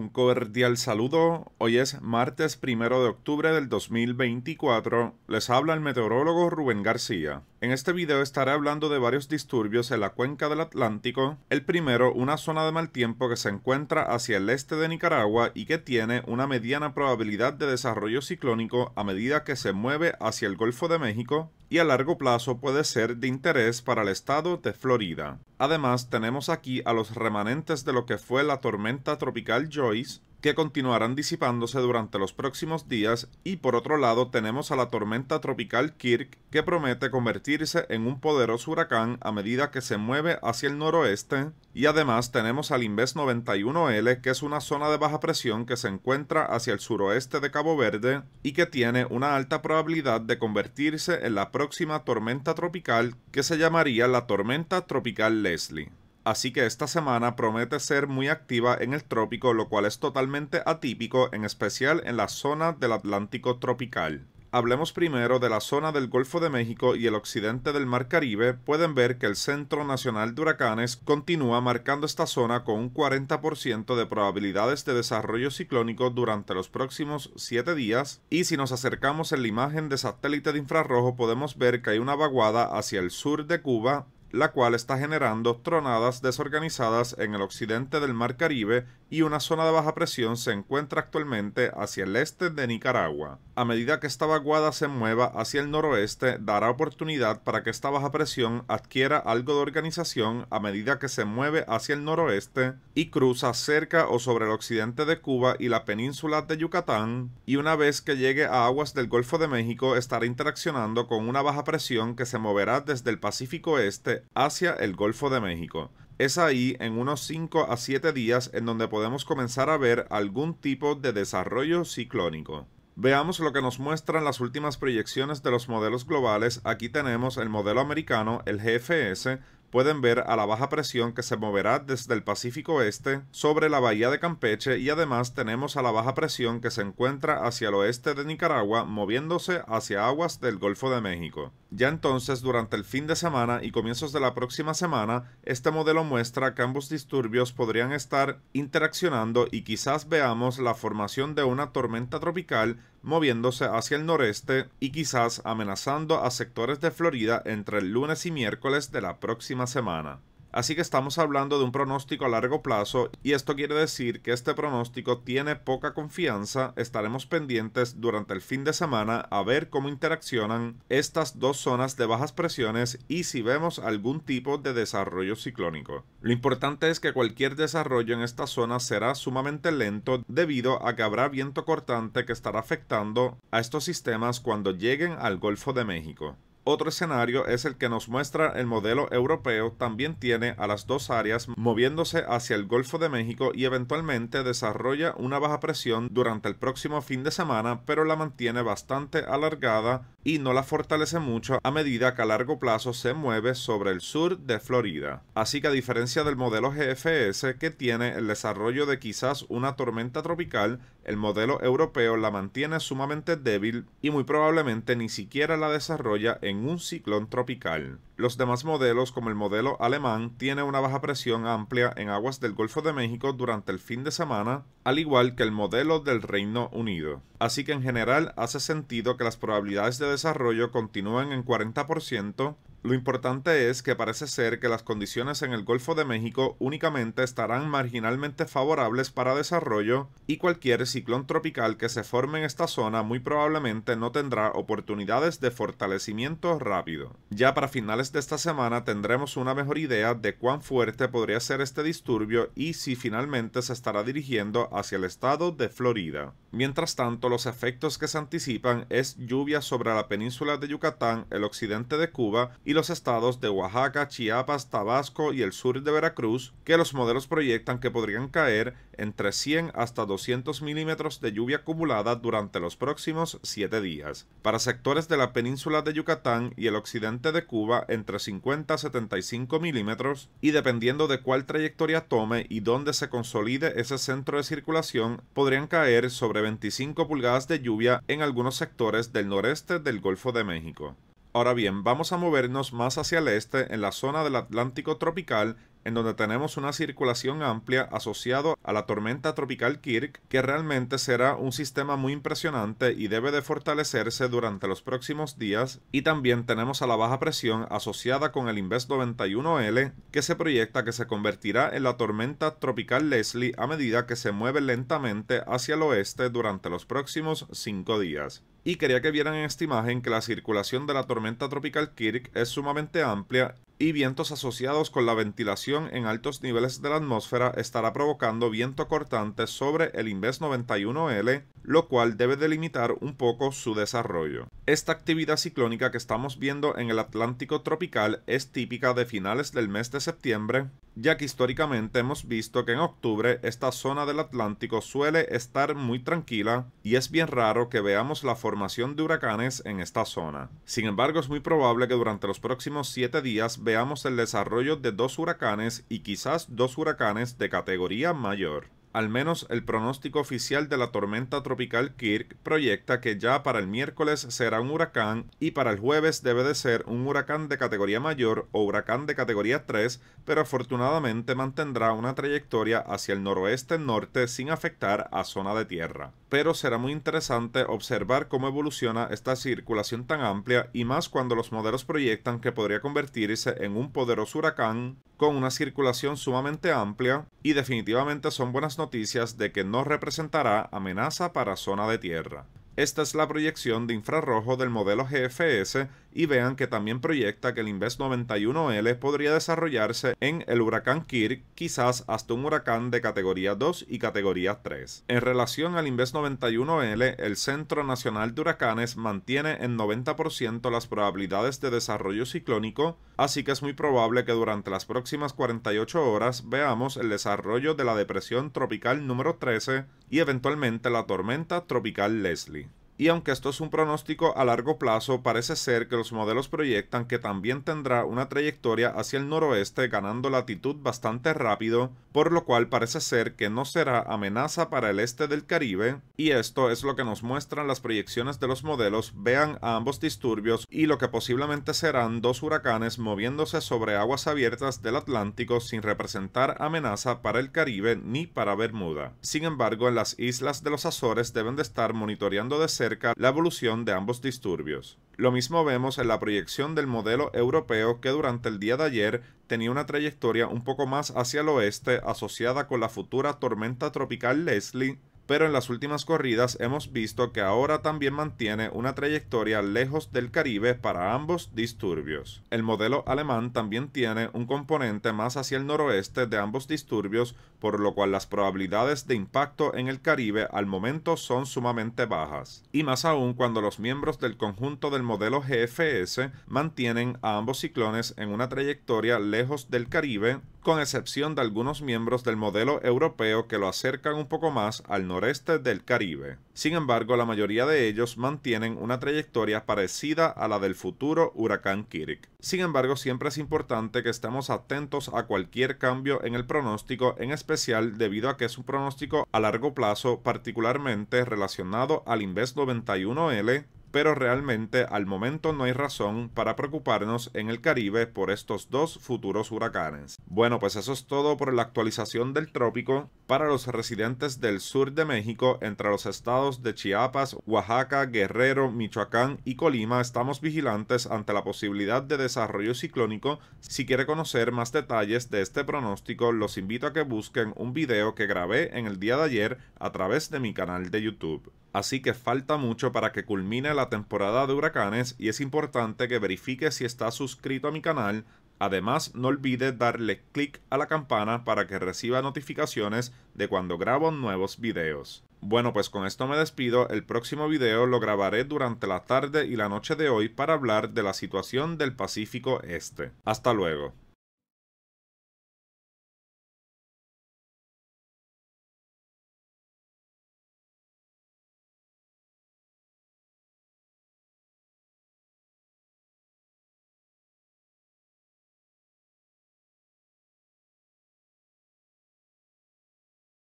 un cordial saludo. Hoy es martes primero de octubre del 2024. Les habla el meteorólogo Rubén García. En este video estaré hablando de varios disturbios en la cuenca del Atlántico. El primero, una zona de mal tiempo que se encuentra hacia el este de Nicaragua y que tiene una mediana probabilidad de desarrollo ciclónico a medida que se mueve hacia el Golfo de México y a largo plazo puede ser de interés para el estado de Florida. Además, tenemos aquí a los remanentes de lo que fue la tormenta tropical Joyce, que continuarán disipándose durante los próximos días y por otro lado tenemos a la tormenta tropical Kirk que promete convertirse en un poderoso huracán a medida que se mueve hacia el noroeste y además tenemos al Inves 91L que es una zona de baja presión que se encuentra hacia el suroeste de Cabo Verde y que tiene una alta probabilidad de convertirse en la próxima tormenta tropical que se llamaría la tormenta tropical Leslie así que esta semana promete ser muy activa en el trópico, lo cual es totalmente atípico, en especial en la zona del Atlántico tropical. Hablemos primero de la zona del Golfo de México y el occidente del Mar Caribe. Pueden ver que el Centro Nacional de Huracanes continúa marcando esta zona con un 40% de probabilidades de desarrollo ciclónico durante los próximos 7 días. Y si nos acercamos en la imagen de satélite de infrarrojo podemos ver que hay una vaguada hacia el sur de Cuba la cual está generando tronadas desorganizadas en el occidente del Mar Caribe y una zona de baja presión se encuentra actualmente hacia el este de Nicaragua. A medida que esta vaguada se mueva hacia el noroeste, dará oportunidad para que esta baja presión adquiera algo de organización a medida que se mueve hacia el noroeste y cruza cerca o sobre el occidente de Cuba y la península de Yucatán, y una vez que llegue a aguas del Golfo de México estará interaccionando con una baja presión que se moverá desde el Pacífico Este hacia el Golfo de México. Es ahí, en unos 5 a 7 días, en donde podemos comenzar a ver algún tipo de desarrollo ciclónico. Veamos lo que nos muestran las últimas proyecciones de los modelos globales. Aquí tenemos el modelo americano, el GFS. Pueden ver a la baja presión que se moverá desde el Pacífico Este sobre la bahía de Campeche y además tenemos a la baja presión que se encuentra hacia el oeste de Nicaragua moviéndose hacia aguas del Golfo de México. Ya entonces, durante el fin de semana y comienzos de la próxima semana, este modelo muestra que ambos disturbios podrían estar interaccionando y quizás veamos la formación de una tormenta tropical moviéndose hacia el noreste y quizás amenazando a sectores de Florida entre el lunes y miércoles de la próxima semana. Así que estamos hablando de un pronóstico a largo plazo y esto quiere decir que este pronóstico tiene poca confianza. Estaremos pendientes durante el fin de semana a ver cómo interaccionan estas dos zonas de bajas presiones y si vemos algún tipo de desarrollo ciclónico. Lo importante es que cualquier desarrollo en esta zona será sumamente lento debido a que habrá viento cortante que estará afectando a estos sistemas cuando lleguen al Golfo de México. Otro escenario es el que nos muestra el modelo europeo, también tiene a las dos áreas moviéndose hacia el Golfo de México y eventualmente desarrolla una baja presión durante el próximo fin de semana, pero la mantiene bastante alargada y no la fortalece mucho a medida que a largo plazo se mueve sobre el sur de Florida. Así que a diferencia del modelo GFS que tiene el desarrollo de quizás una tormenta tropical, el modelo europeo la mantiene sumamente débil y muy probablemente ni siquiera la desarrolla en un ciclón tropical. Los demás modelos, como el modelo alemán, tiene una baja presión amplia en aguas del Golfo de México durante el fin de semana, al igual que el modelo del Reino Unido. Así que en general hace sentido que las probabilidades de desarrollo continúen en 40%, lo importante es que parece ser que las condiciones en el Golfo de México únicamente estarán marginalmente favorables para desarrollo y cualquier ciclón tropical que se forme en esta zona muy probablemente no tendrá oportunidades de fortalecimiento rápido. Ya para finales de esta semana tendremos una mejor idea de cuán fuerte podría ser este disturbio y si finalmente se estará dirigiendo hacia el estado de Florida. Mientras tanto, los efectos que se anticipan es lluvia sobre la península de Yucatán, el occidente de Cuba y los estados de Oaxaca, Chiapas, Tabasco y el sur de Veracruz, que los modelos proyectan que podrían caer entre 100 hasta 200 milímetros de lluvia acumulada durante los próximos 7 días. Para sectores de la península de Yucatán y el occidente de Cuba, entre 50 a 75 milímetros, y dependiendo de cuál trayectoria tome y dónde se consolide ese centro de circulación, podrían caer sobre 25 pulgadas de lluvia en algunos sectores del noreste del Golfo de México. Ahora bien, vamos a movernos más hacia el este en la zona del Atlántico tropical en donde tenemos una circulación amplia asociado a la tormenta tropical Kirk, que realmente será un sistema muy impresionante y debe de fortalecerse durante los próximos días, y también tenemos a la baja presión asociada con el Inves 91L, que se proyecta que se convertirá en la tormenta tropical Leslie a medida que se mueve lentamente hacia el oeste durante los próximos cinco días y quería que vieran en esta imagen que la circulación de la tormenta tropical Kirk es sumamente amplia y vientos asociados con la ventilación en altos niveles de la atmósfera estará provocando viento cortante sobre el Inves 91L, lo cual debe delimitar un poco su desarrollo. Esta actividad ciclónica que estamos viendo en el Atlántico tropical es típica de finales del mes de septiembre ya que históricamente hemos visto que en octubre esta zona del Atlántico suele estar muy tranquila y es bien raro que veamos la formación de huracanes en esta zona. Sin embargo, es muy probable que durante los próximos 7 días veamos el desarrollo de dos huracanes y quizás dos huracanes de categoría mayor. Al menos el pronóstico oficial de la tormenta tropical Kirk proyecta que ya para el miércoles será un huracán y para el jueves debe de ser un huracán de categoría mayor o huracán de categoría 3, pero afortunadamente mantendrá una trayectoria hacia el noroeste-norte sin afectar a zona de tierra pero será muy interesante observar cómo evoluciona esta circulación tan amplia y más cuando los modelos proyectan que podría convertirse en un poderoso huracán con una circulación sumamente amplia y definitivamente son buenas noticias de que no representará amenaza para zona de tierra. Esta es la proyección de infrarrojo del modelo GFS y vean que también proyecta que el Invest 91L podría desarrollarse en el huracán Kirk, quizás hasta un huracán de categoría 2 y categoría 3. En relación al Invest 91L, el Centro Nacional de Huracanes mantiene en 90% las probabilidades de desarrollo ciclónico, así que es muy probable que durante las próximas 48 horas veamos el desarrollo de la depresión tropical número 13 y eventualmente la tormenta tropical Leslie y aunque esto es un pronóstico a largo plazo, parece ser que los modelos proyectan que también tendrá una trayectoria hacia el noroeste ganando latitud bastante rápido, por lo cual parece ser que no será amenaza para el este del Caribe, y esto es lo que nos muestran las proyecciones de los modelos, vean a ambos disturbios y lo que posiblemente serán dos huracanes moviéndose sobre aguas abiertas del Atlántico sin representar amenaza para el Caribe ni para Bermuda. Sin embargo, en las islas de los Azores deben de estar monitoreando de cerca la evolución de ambos disturbios. Lo mismo vemos en la proyección del modelo europeo que durante el día de ayer tenía una trayectoria un poco más hacia el oeste asociada con la futura tormenta tropical Leslie pero en las últimas corridas hemos visto que ahora también mantiene una trayectoria lejos del Caribe para ambos disturbios. El modelo alemán también tiene un componente más hacia el noroeste de ambos disturbios, por lo cual las probabilidades de impacto en el Caribe al momento son sumamente bajas, y más aún cuando los miembros del conjunto del modelo GFS mantienen a ambos ciclones en una trayectoria lejos del Caribe con excepción de algunos miembros del modelo europeo que lo acercan un poco más al noreste del Caribe. Sin embargo, la mayoría de ellos mantienen una trayectoria parecida a la del futuro huracán Kirk. Sin embargo, siempre es importante que estemos atentos a cualquier cambio en el pronóstico, en especial debido a que es un pronóstico a largo plazo particularmente relacionado al Invest 91L pero realmente al momento no hay razón para preocuparnos en el Caribe por estos dos futuros huracanes. Bueno, pues eso es todo por la actualización del trópico para los residentes del sur de México entre los estados de Chiapas, Oaxaca, Guerrero, Michoacán y Colima. Estamos vigilantes ante la posibilidad de desarrollo ciclónico. Si quiere conocer más detalles de este pronóstico, los invito a que busquen un video que grabé en el día de ayer a través de mi canal de YouTube así que falta mucho para que culmine la temporada de huracanes y es importante que verifique si está suscrito a mi canal. Además, no olvide darle clic a la campana para que reciba notificaciones de cuando grabo nuevos videos. Bueno, pues con esto me despido. El próximo video lo grabaré durante la tarde y la noche de hoy para hablar de la situación del Pacífico Este. Hasta luego.